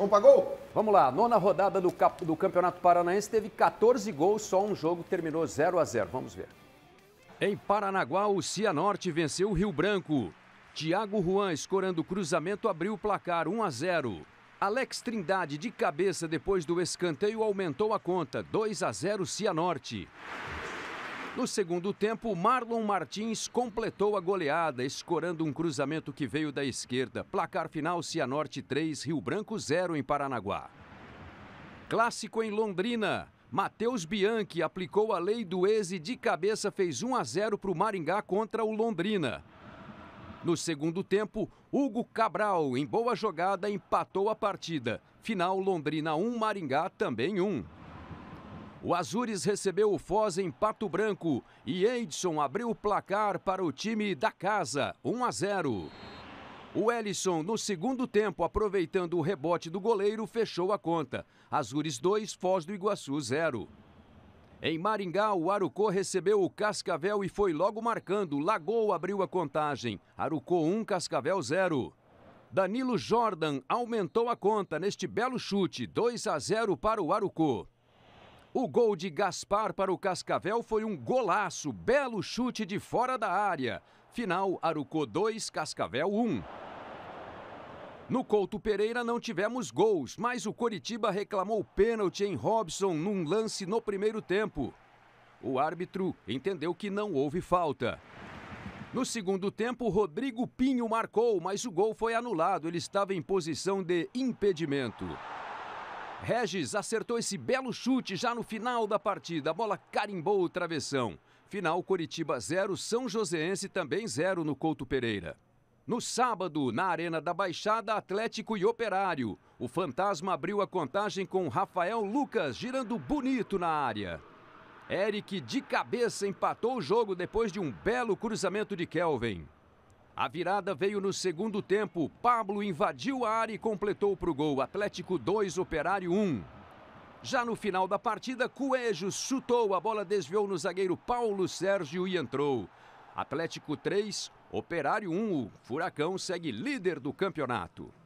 Vamos para gol? Vamos lá, nona rodada do, cap... do Campeonato Paranaense teve 14 gols, só um jogo terminou 0 a 0 Vamos ver. Em Paranaguá, o Cianorte venceu o Rio Branco. Thiago Juan, escorando o cruzamento, abriu o placar 1 a 0. Alex Trindade, de cabeça depois do escanteio, aumentou a conta 2 a 0 Cianorte. No segundo tempo, Marlon Martins completou a goleada, escorando um cruzamento que veio da esquerda. Placar final Cianorte 3, Rio Branco 0 em Paranaguá. Clássico em Londrina. Matheus Bianchi aplicou a lei do ex e de cabeça fez 1 a 0 para o Maringá contra o Londrina. No segundo tempo, Hugo Cabral, em boa jogada, empatou a partida. Final Londrina 1, Maringá também 1. O Azures recebeu o Foz em Pato Branco e Edson abriu o placar para o time da casa, 1 a 0. O Ellison, no segundo tempo, aproveitando o rebote do goleiro, fechou a conta. Azures 2, Foz do Iguaçu 0. Em Maringá, o Arucó recebeu o Cascavel e foi logo marcando. Lagou abriu a contagem. Arucó 1, Cascavel 0. Danilo Jordan aumentou a conta neste belo chute, 2 a 0 para o Arucó. O gol de Gaspar para o Cascavel foi um golaço, belo chute de fora da área. Final Arucó 2, Cascavel 1. No Couto Pereira não tivemos gols, mas o Coritiba reclamou pênalti em Robson num lance no primeiro tempo. O árbitro entendeu que não houve falta. No segundo tempo, Rodrigo Pinho marcou, mas o gol foi anulado. Ele estava em posição de impedimento. Regis acertou esse belo chute já no final da partida. A bola carimbou o travessão. Final Coritiba 0, São Joséense também 0 no Couto Pereira. No sábado, na Arena da Baixada, Atlético e Operário. O Fantasma abriu a contagem com Rafael Lucas girando bonito na área. Eric de cabeça empatou o jogo depois de um belo cruzamento de Kelvin. A virada veio no segundo tempo. Pablo invadiu a área e completou para o gol. Atlético 2, Operário 1. Já no final da partida, Cuejo chutou, a bola desviou no zagueiro Paulo Sérgio e entrou. Atlético 3, Operário 1. O Furacão segue líder do campeonato.